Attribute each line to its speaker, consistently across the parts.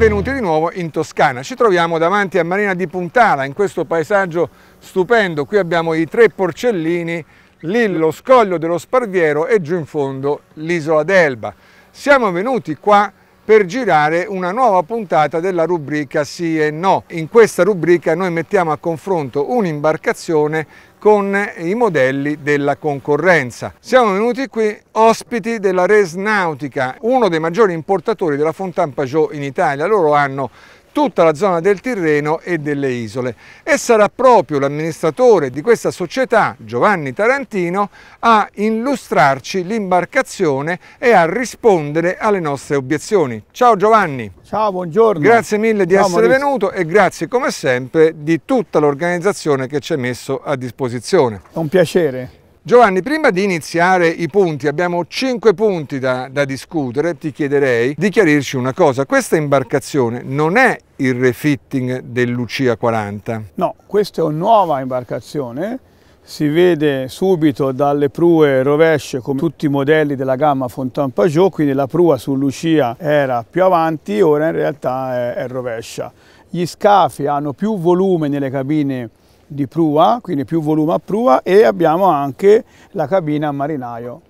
Speaker 1: Benvenuti di nuovo in Toscana. Ci troviamo davanti a Marina di Puntala, in questo paesaggio stupendo. Qui abbiamo i tre porcellini, lì lo scoglio dello Sparviero e giù in fondo l'isola d'Elba. Siamo venuti qua per girare una nuova puntata della rubrica Sì e No. In questa rubrica noi mettiamo a confronto un'imbarcazione con i modelli della concorrenza. Siamo venuti qui ospiti della Res Nautica, uno dei maggiori importatori della Fontan Pajot in Italia. Loro hanno tutta la zona del Tirreno e delle isole e sarà proprio l'amministratore di questa società, Giovanni Tarantino, a illustrarci l'imbarcazione e a rispondere alle nostre obiezioni. Ciao Giovanni!
Speaker 2: Ciao, buongiorno! Grazie mille di Ciao, essere Maurizio.
Speaker 1: venuto e grazie come sempre di tutta l'organizzazione che ci hai messo a disposizione.
Speaker 2: È un piacere.
Speaker 1: Giovanni, prima di iniziare i punti, abbiamo 5 punti da, da, discutere, ti chiederei di chiarirci una cosa. Questa imbarcazione non è il refitting del Lucia 40?
Speaker 2: No, questa è una nuova imbarcazione. Si vede subito dalle prue rovesce come tutti i modelli della gamma Fontan Pajot, quindi la prua su Lucia era più avanti, ora in realtà è, è rovescia. Gli scafi hanno più volume nelle cabine di prua, quindi più volume a prua e abbiamo anche la cabina a marinaio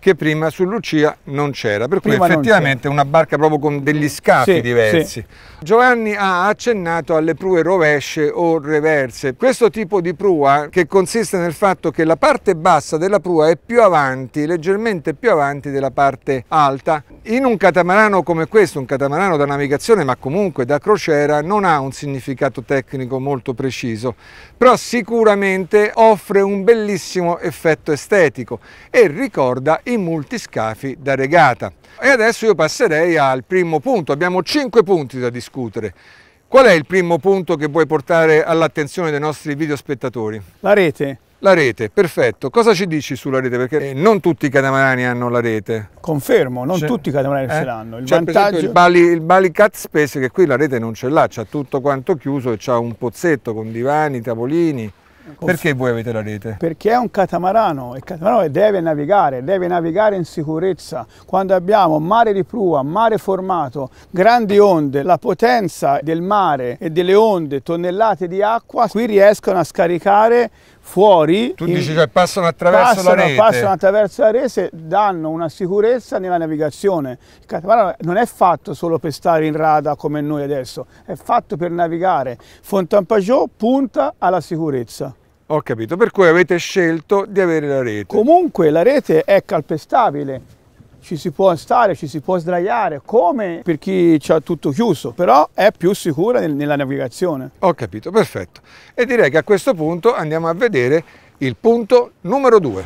Speaker 1: che prima su Lucia non c'era, per cui prima effettivamente è una barca proprio con degli scafi sì, diversi. Sì. Giovanni ha accennato alle prue rovesce o reverse. Questo tipo di prua che consiste nel fatto che la parte bassa della prua è più avanti, leggermente più avanti della parte alta, in un catamarano come questo, un catamarano da navigazione ma comunque da crociera, non ha un significato tecnico molto preciso, però sicuramente offre un bellissimo effetto estetico e ricorda i multiscafi da regata. E adesso io passerei al primo punto, abbiamo 5 punti da discutere. Qual è il primo punto che vuoi portare all'attenzione dei nostri videospettatori? La rete. La rete, perfetto. Cosa ci dici sulla rete? Perché eh, non tutti i catamarani hanno la rete.
Speaker 2: Confermo, non tutti i catamarani eh? ce l'hanno. Il vantaggio... Il Bali,
Speaker 1: il Bali Cat Space che qui la rete non ce l'ha, c'ha tutto quanto chiuso e c'ha un pozzetto con divani, tavolini. Perché voi avete la rete?
Speaker 2: Perché è un catamarano e il catamarano deve navigare, deve navigare in sicurezza. Quando abbiamo mare di prua, mare formato, grandi onde, la potenza del mare e delle onde, tonnellate di acqua, qui riescono a scaricare fuori. Tu dici, cioè passano attraverso passano, la rete. Passano attraverso la rete, danno una sicurezza nella navigazione. Il catamarano non è fatto solo per stare in rada come noi adesso, è fatto per navigare. Fontanpagiò punta alla sicurezza. Ho capito, per cui avete scelto di avere la rete. Comunque la rete è calpestabile, ci si può stare, ci si può sdraiare, come per chi ha tutto chiuso, però è più sicura nel, nella navigazione. Ho capito, perfetto. E direi che a
Speaker 1: questo punto andiamo a vedere il punto numero 2.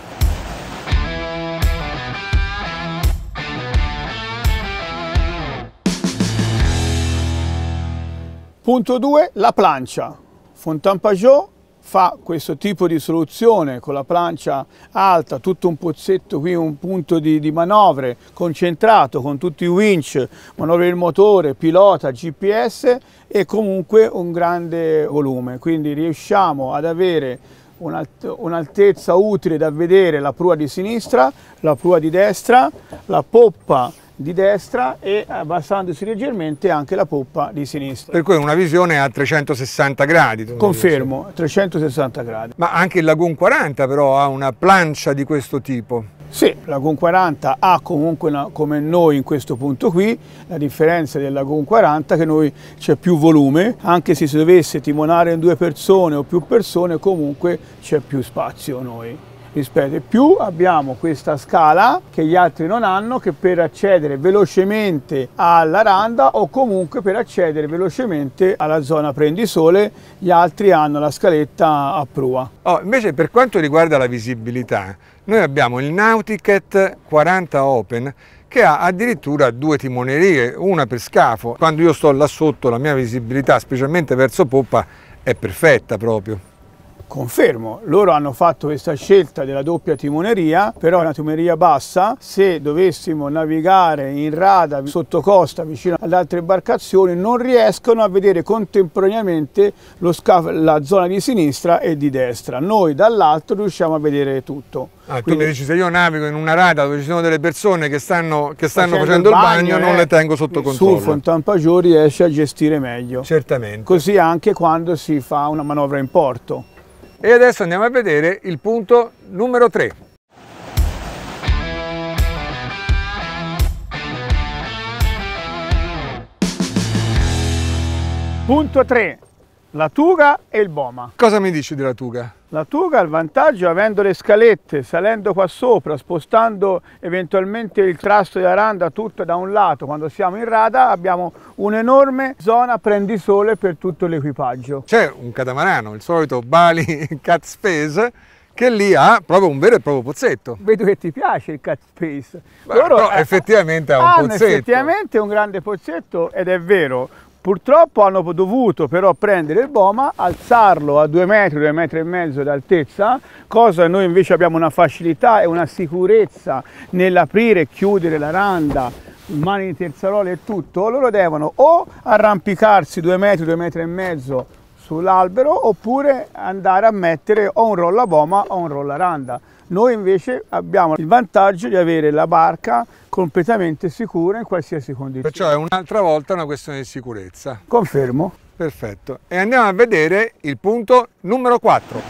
Speaker 2: Punto 2, la plancia. Pajot fa questo tipo di soluzione con la plancia alta, tutto un pozzetto qui, un punto di, di manovre concentrato con tutti i winch, manovre del motore, pilota, GPS e comunque un grande volume. Quindi riusciamo ad avere un'altezza utile da vedere la prua di sinistra, la prua di destra, la poppa di destra e abbassandosi leggermente anche la poppa di sinistra.
Speaker 1: Per cui una visione a 360 gradi. Confermo,
Speaker 2: 360 gradi. Ma anche il Lagoon 40 però ha una plancia di questo tipo. Sì, il Lagoon 40 ha comunque una, come noi in questo punto qui la differenza del Lagoon 40 che noi c'è più volume, anche se si dovesse timonare in due persone o più persone comunque c'è più spazio noi rispetto. E più abbiamo questa scala che gli altri non hanno, che per accedere velocemente alla randa o comunque per accedere velocemente alla zona prendisole, gli altri hanno la scaletta a prua.
Speaker 1: Oh, invece per quanto riguarda la visibilità,
Speaker 2: noi abbiamo il Nauticat
Speaker 1: 40 Open che ha addirittura due timonerie, una per scafo. Quando io sto là sotto la mia visibilità, specialmente verso poppa, è perfetta proprio.
Speaker 2: Confermo, loro hanno fatto questa scelta della doppia timoneria, però è una timoneria bassa, se dovessimo navigare in rada sotto costa vicino ad altre imbarcazioni non riescono a vedere contemporaneamente la zona di sinistra e di destra, noi dall'alto riusciamo a vedere tutto.
Speaker 1: Ah, Quindi, tu mi dici se io navigo in una rada dove ci sono delle persone che stanno, che stanno facendo, facendo, il bagno, bagno non eh, le tengo sotto controllo. Sul
Speaker 2: Fontanpagiù riesce a gestire meglio. Certamente. Così anche quando si fa una manovra in porto.
Speaker 1: E adesso andiamo a vedere il punto numero 3.
Speaker 2: Punto 3 la Tuga e il Boma. Cosa mi dici della Tuga? La Tuga ha il vantaggio avendo le scalette, salendo qua sopra, spostando eventualmente il trasto di aranda tutto da un lato, quando siamo in rada abbiamo un'enorme zona prendisole per tutto l'equipaggio.
Speaker 1: C'è un catamarano, il solito Bali Cat Space, che lì ha proprio un vero e proprio pozzetto. Vedo che ti piace il
Speaker 2: cat space. Beh, Loro, però eh,
Speaker 1: effettivamente ha un pozzetto.
Speaker 2: effettivamente un grande pozzetto ed è vero, Purtroppo hanno dovuto però prendere il Boma, alzarlo a due metri, due metri e mezzo d'altezza, cosa noi invece abbiamo una facilità e una sicurezza nell'aprire e chiudere la randa, mani di terzarole e tutto, loro devono o arrampicarsi due metri, due metri e mezzo sull'albero oppure andare a mettere o un rollaboma o un rollaranda. randa. Noi invece abbiamo il vantaggio di avere la barca completamente sicura in qualsiasi condizione.
Speaker 1: Perciò è un'altra volta una questione di sicurezza.
Speaker 2: Confermo. Perfetto.
Speaker 1: E andiamo a vedere il punto numero
Speaker 2: 4.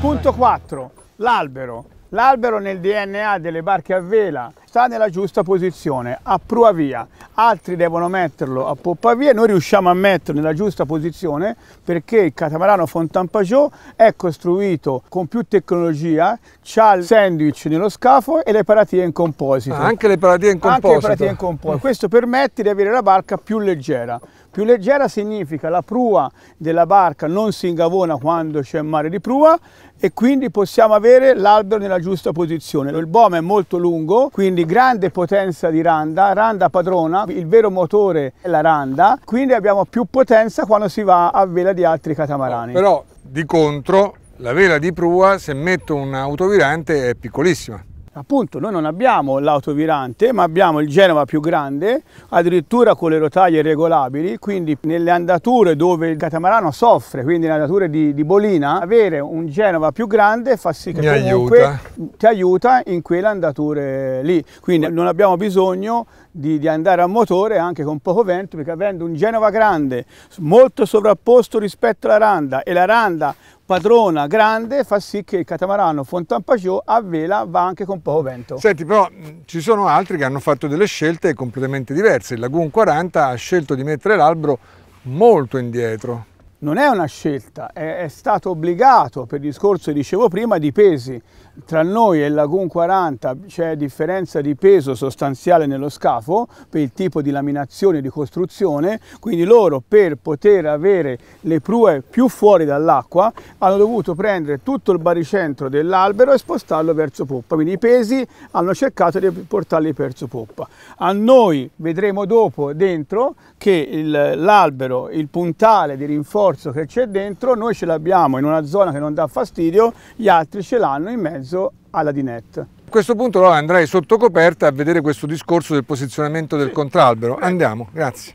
Speaker 2: Punto 4. L'albero. L'albero nel DNA delle barche a vela sta nella giusta posizione, a prua via. Altri devono metterlo a poppa via, noi riusciamo a metterlo nella giusta posizione perché il catamarano Fontanpajot è costruito con più tecnologia, ha il sandwich nello scafo e le paratie in composito. Ah, anche le paratie in composito? Anche le paratie in composito. Questo permette di avere la barca più leggera. Più leggera significa la prua della barca non si ingavona quando c'è un mare di prua e quindi possiamo avere l'albero nella giusta posizione. Il boma è molto lungo, quindi grande potenza di randa, randa padrona, il vero motore è la randa, quindi abbiamo più potenza quando si va a vela di altri catamarani. Però di contro la vela di prua se metto un autovirante è piccolissima. Appunto, noi non abbiamo l'autovirante, ma abbiamo il Genova più grande, addirittura con le rotaie regolabili, quindi nelle andature dove il catamarano soffre, quindi nelle andature di, di bolina, avere un Genova più grande fa sì che Mi comunque aiuta. ti aiuta in quelle andature lì. Quindi non abbiamo bisogno di, di, andare a motore anche con poco vento, perché avendo un Genova grande, molto sovrapposto rispetto alla randa, e la randa padrona grande fa sì che il catamarano Fontanpaciò a vela va anche con poco vento.
Speaker 1: Senti però ci sono altri che hanno fatto delle scelte completamente
Speaker 2: diverse, il Lagoon 40 ha scelto di mettere l'albero molto indietro non è una scelta, è, è, stato obbligato per il discorso, dicevo prima, di pesi. Tra noi e il Lagoon 40 c'è differenza di peso sostanziale nello scafo per il tipo di laminazione e di costruzione, quindi loro per poter avere le prue più fuori dall'acqua hanno dovuto prendere tutto il baricentro dell'albero e spostarlo verso poppa, quindi i pesi hanno cercato di portarli verso poppa. A noi vedremo dopo dentro che l'albero, il, il puntale di rinforzo sforzo che c'è dentro, noi ce l'abbiamo in una zona che non dà fastidio, gli altri ce l'hanno in mezzo alla dinette.
Speaker 1: A questo punto allora andrei sotto coperta a vedere questo discorso del posizionamento del sì. contralbero. Andiamo,
Speaker 2: grazie.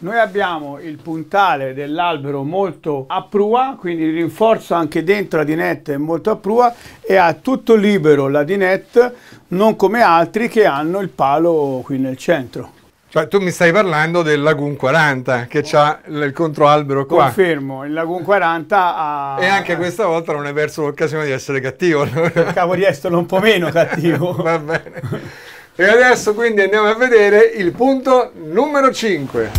Speaker 2: Noi abbiamo il puntale dell'albero molto a prua, quindi il rinforzo anche dentro la dinette è molto a prua e ha tutto libero la dinette, non come altri che hanno il palo qui nel centro. Cioè, tu mi stai parlando del Lagoon 40 che oh. ha il controalbero qua. Confermo, il Lagoon 40 ha... E anche questa volta non è perso l'occasione di essere cattivo. Il cavo di Estolo un po' meno cattivo. Va bene. E adesso quindi andiamo a vedere
Speaker 1: il punto numero 5.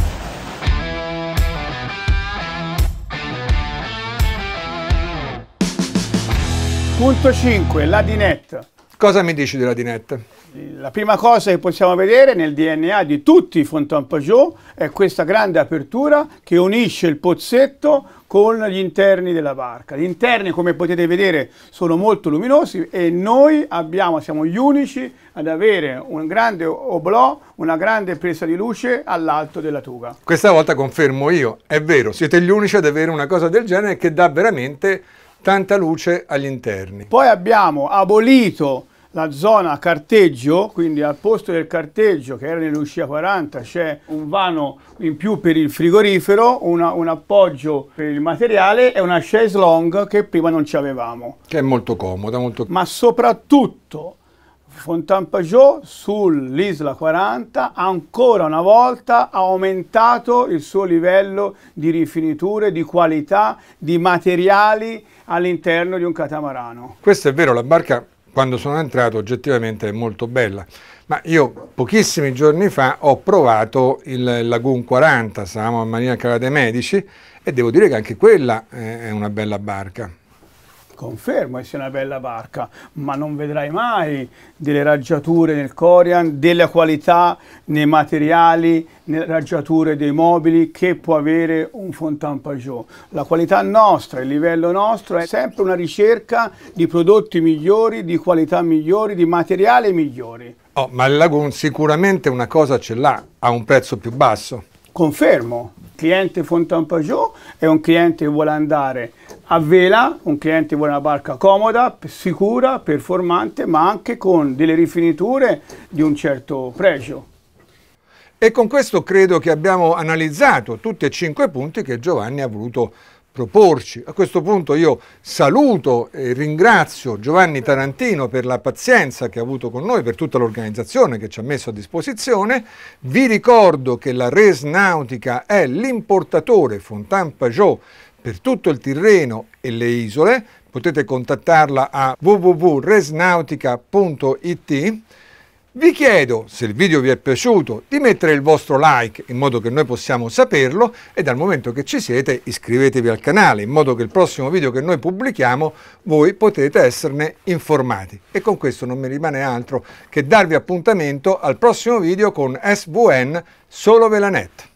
Speaker 2: Punto 5, la dinette. Cosa mi dici della dinette? La prima cosa che possiamo vedere nel DNA di tutti i Fontainpageau è questa grande apertura che unisce il pozzetto con gli interni della barca. Gli interni, come potete vedere, sono molto luminosi e noi abbiamo, siamo gli unici ad avere un grande oblò, una grande presa di luce all'alto della tuga.
Speaker 1: Questa volta confermo io, è vero, siete gli unici
Speaker 2: ad avere una cosa del genere che dà veramente tanta luce agli interni. Poi abbiamo abolito la zona carteggio, quindi al posto del carteggio che era nell'uscia 40 c'è un vano in più per il frigorifero, una, un appoggio per il materiale e una chaise longue che prima non ci avevamo. Che è molto comoda, molto... Ma soprattutto Fontanpagio sull'Isla 40 ancora una volta ha aumentato il suo livello di rifiniture, di qualità, di materiali all'interno di un catamarano.
Speaker 1: Questo è vero, la barca quando sono entrato oggettivamente è molto bella. Ma io pochissimi giorni fa ho provato il Lagoon 40, stavamo a Marina Cara dei Medici e devo dire che anche quella eh, è una bella barca.
Speaker 2: Confermo che sia una bella barca, ma non vedrai mai delle raggiature nel Corian, della qualità nei materiali, nelle raggiature dei mobili che può avere un Fontan Pajot. La qualità nostra, il livello nostro è sempre una ricerca di prodotti migliori, di qualità migliori, di materiali migliori.
Speaker 1: Oh, ma il Lagoon sicuramente una cosa
Speaker 2: ce l'ha, ha un prezzo più basso. Confermo, il cliente Pajot è un cliente che vuole andare a vela, un cliente che vuole una barca comoda, sicura, performante, ma anche con delle rifiniture di un certo pregio. E con questo credo che abbiamo analizzato tutti e cinque i punti che Giovanni ha
Speaker 1: voluto proporci. A questo punto io saluto e ringrazio Giovanni Tarantino per la pazienza che ha avuto con noi, per tutta l'organizzazione che ci ha messo a disposizione. Vi ricordo che la Res Nautica è l'importatore Fontaine Pajot per tutto il Tirreno e le isole. Potete contattarla a www.resnautica.it vi chiedo, se il video vi è piaciuto, di mettere il vostro like in modo che noi possiamo saperlo e dal momento che ci siete iscrivetevi al canale in modo che il prossimo video che noi pubblichiamo voi potete esserne informati. E con questo non mi rimane altro che darvi appuntamento al prossimo video con SVN Solo Velanet.